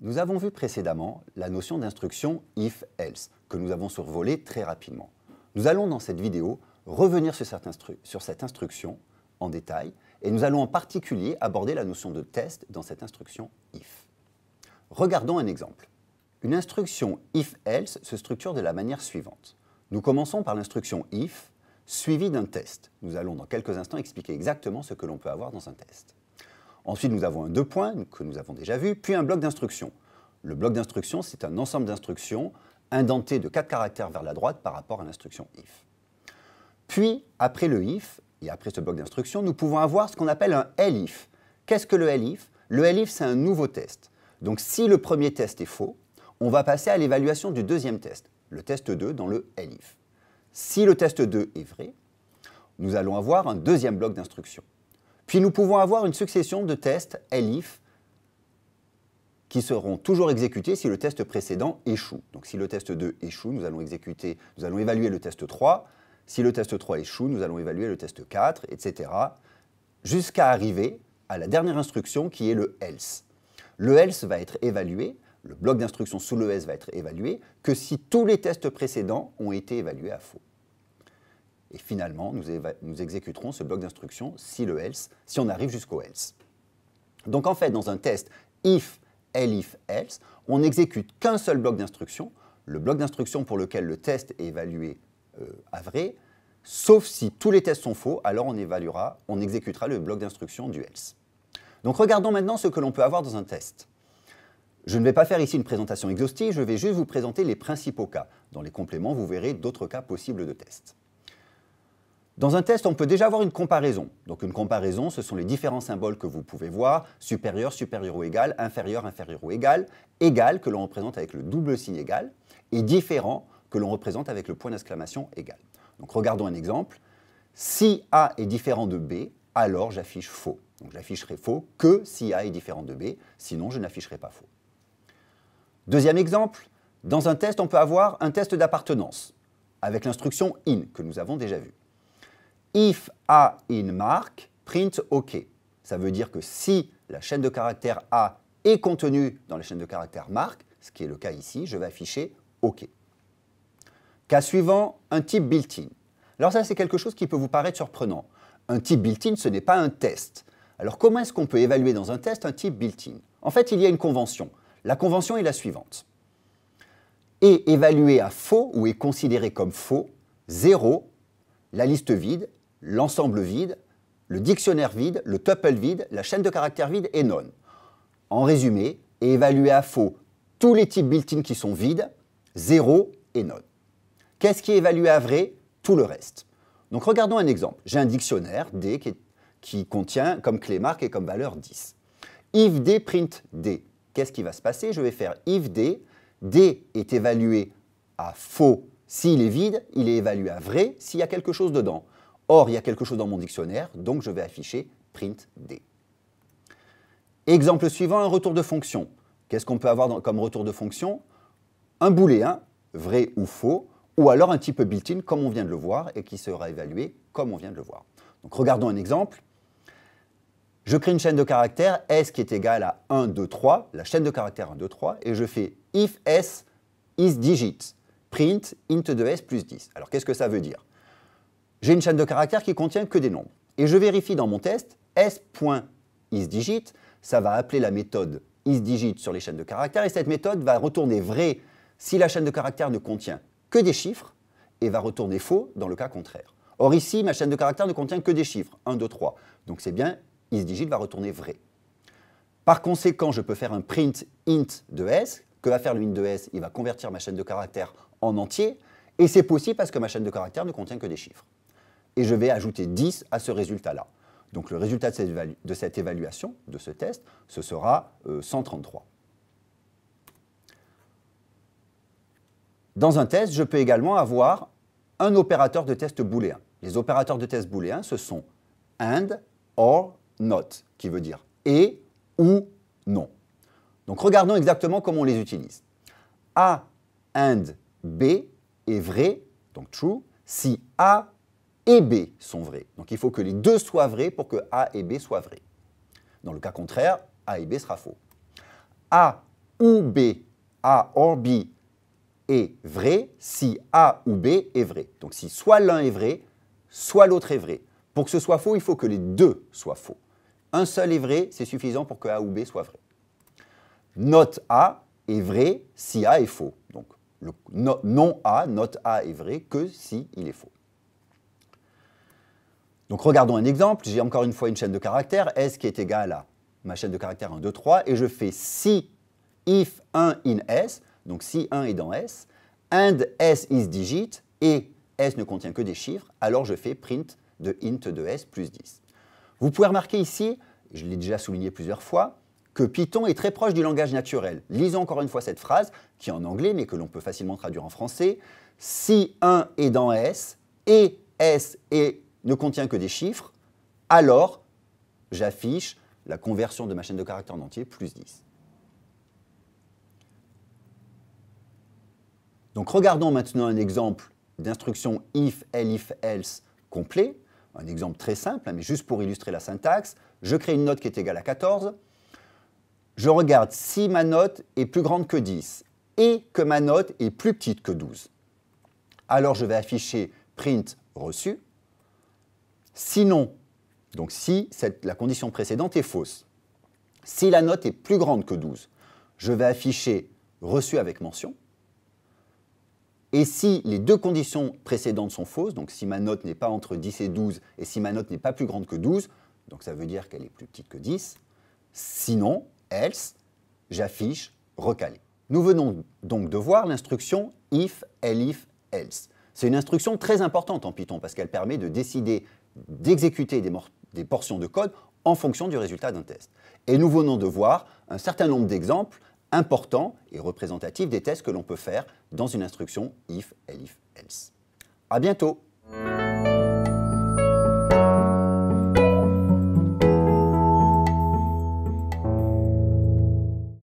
Nous avons vu précédemment la notion d'instruction if-else, que nous avons survolée très rapidement. Nous allons dans cette vidéo revenir sur cette, sur cette, instruction en détail, et nous allons en particulier aborder la notion de test dans cette instruction if. Regardons un exemple. Une instruction if-else se structure de la manière suivante. Nous commençons par l'instruction if, suivie d'un test. Nous allons dans quelques instants expliquer exactement ce que l'on peut avoir dans un test. Ensuite, nous avons un deux points que nous avons déjà vu, puis un bloc d'instructions. Le bloc d'instructions, c'est un ensemble d'instructions indentées de quatre caractères vers la droite par rapport à l'instruction if. Puis, après le if, et après ce bloc d'instructions, nous pouvons avoir ce qu'on appelle un elif. Qu'est-ce que le elif Le elif, c'est un nouveau test. Donc, si le premier test est faux, on va passer à l'évaluation du deuxième test, le test 2 dans le elif. Si le test 2 est vrai, nous allons avoir un deuxième bloc d'instructions. Puis nous pouvons avoir une succession de tests ELIF qui seront toujours exécutés si le test précédent échoue. Donc si le test 2 échoue, nous allons exécuter, nous allons évaluer le test 3. Si le test 3 échoue, nous allons évaluer le test 4, etc. jusqu'à arriver à la dernière instruction qui est le else. Le else va être évalué, le bloc d'instructions sous le else va être évalué que si tous les tests précédents ont été évalués à faux. Et finalement, nous, exécuterons ce bloc d'instruction si le else, si on arrive jusqu'au else. Donc en fait, dans un test if, elif, else, on n'exécute qu'un seul bloc d'instruction, le bloc d'instruction pour lequel le test est évalué à euh, vrai, sauf si tous les tests sont faux, alors on évaluera, on exécutera le bloc d'instruction du else. Donc regardons maintenant ce que l'on peut avoir dans un test. Je ne vais pas faire ici une présentation exhaustive, je vais juste vous présenter les principaux cas. Dans les compléments, vous verrez d'autres cas possibles de tests. Dans un test, on peut déjà avoir une comparaison. Donc une comparaison, ce sont les différents symboles que vous pouvez voir, supérieur, supérieur ou égal, inférieur, inférieur ou égal, égal que l'on représente avec le double signe égal, et différent que l'on représente avec le point d'exclamation égal. Donc regardons un exemple. Si A est différent de B, alors j'affiche faux. Donc j'afficherai faux que si A est différent de B, sinon je n'afficherai pas faux. Deuxième exemple, dans un test, on peut avoir un test d'appartenance avec l'instruction in que nous avons déjà vu if A in mark, print OK. Ça veut dire que si la chaîne de caractères A est contenue dans la chaîne de caractères mark, ce qui est le cas ici, je vais afficher OK. Cas suivant, un type built-in. Alors ça, c'est quelque chose qui peut vous paraître surprenant. Un type built-in, ce n'est pas un test. Alors comment est-ce qu'on peut évaluer dans un test un type built-in En fait, il y a une convention. La convention est la suivante. Est évalué à faux ou est considéré comme faux, 0, la liste vide, l'ensemble vide, le dictionnaire vide, le tuple vide, la chaîne de caractères vide et non. En résumé, évaluer à faux tous les types built-in qui sont vides, 0 et non. Qu'est-ce qui est évalué à vrai Tout le reste. Donc regardons un exemple. J'ai un dictionnaire D qui, qui, contient comme clé marque et comme valeur 10. If D print D, qu'est-ce qui va se passer Je vais faire if D, D est évalué à faux s'il est vide, il est évalué à vrai s'il y a quelque chose dedans. Or, il y a quelque chose dans mon dictionnaire, donc je vais afficher print d. Exemple suivant, un retour de fonction. Qu'est-ce qu'on peut avoir comme retour de fonction Un booléen, vrai ou faux, ou alors un type built-in comme on vient de le voir et qui sera évalué comme on vient de le voir. Donc regardons un exemple. Je crée une chaîne de caractères s qui est égale à 1, 2, 3, la chaîne de caractères 1, 2, 3, et je fais if s is digit, print int de s plus 10. Alors qu'est-ce que ça veut dire j'ai une chaîne de caractères qui contient que des nombres. Et je vérifie dans mon test s.isdigit, ça va appeler la méthode isdigit sur les chaînes de caractères, et cette méthode va retourner vrai si la chaîne de caractères ne contient que des chiffres, et va retourner faux dans le cas contraire. Or ici, ma chaîne de caractères ne contient que des chiffres, 1, 2, 3. Donc c'est bien, isdigit va retourner vrai. Par conséquent, je peux faire un print int de s. Que va faire le int de s Il va convertir ma chaîne de caractères en entier. Et c'est possible parce que ma chaîne de caractères ne contient que des chiffres et je vais ajouter 10 à ce résultat-là. Donc le résultat de cette, évaluation, de ce test, ce sera 133. Euh, Dans un test, je peux également avoir un opérateur de test booléen. Les opérateurs de test booléen, ce sont and, or, not, qui veut dire et ou non. Donc regardons exactement comment on les utilise. A, and, B est vrai, donc true, si A et B sont vrais. Donc il faut que les deux soient vrais pour que A et B soient vrais. Dans le cas contraire, A et B sera faux. A ou B, A or B est vrai si A ou B est vrai. Donc si soit l'un est vrai, soit l'autre est vrai. Pour que ce soit faux, il faut que les deux soient faux. Un seul est vrai, c'est suffisant pour que A ou B soit vrai. Note A est vrai si A est faux. Donc non A, note A est vrai que si il est faux. Donc regardons un exemple, j'ai encore une fois une chaîne de caractères, S qui est égale à ma chaîne de caractères 1, 2, 3, et je fais si if 1 in S, donc si 1 est dans S, and S is digit, et S ne contient que des chiffres, alors je fais print de int de S plus 10. Vous pouvez remarquer ici, je l'ai déjà souligné plusieurs fois, que Python est très proche du langage naturel. Lisons encore une fois cette phrase, qui est en anglais, mais que l'on peut facilement traduire en français. Si 1 est dans S, et S est ne contient que des chiffres, alors j'affiche la conversion de ma chaîne de caractères en entier plus 10. Donc regardons maintenant un exemple d'instruction if, elif, else complet, un exemple très simple, hein, mais juste pour illustrer la syntaxe. Je crée une note qui est égale à 14. Je regarde si ma note est plus grande que 10 et que ma note est plus petite que 12. Alors je vais afficher print reçu Sinon, donc si la condition précédente est fausse, si la note est plus grande que 12, je vais afficher reçu avec mention. Et si les deux conditions précédentes sont fausses, donc si ma note n'est pas entre 10 et 12, et si ma note n'est pas plus grande que 12, donc ça veut dire qu'elle est plus petite que 10, sinon, else, j'affiche recalé. Nous venons donc de voir l'instruction if, elif, else. C'est une instruction très importante en Python parce qu'elle permet de décider d'exécuter des, portions de code en fonction du résultat d'un test. Et nous venons de voir un certain nombre d'exemples importants et représentatifs des tests que l'on peut faire dans une instruction if, elif, else. À bientôt!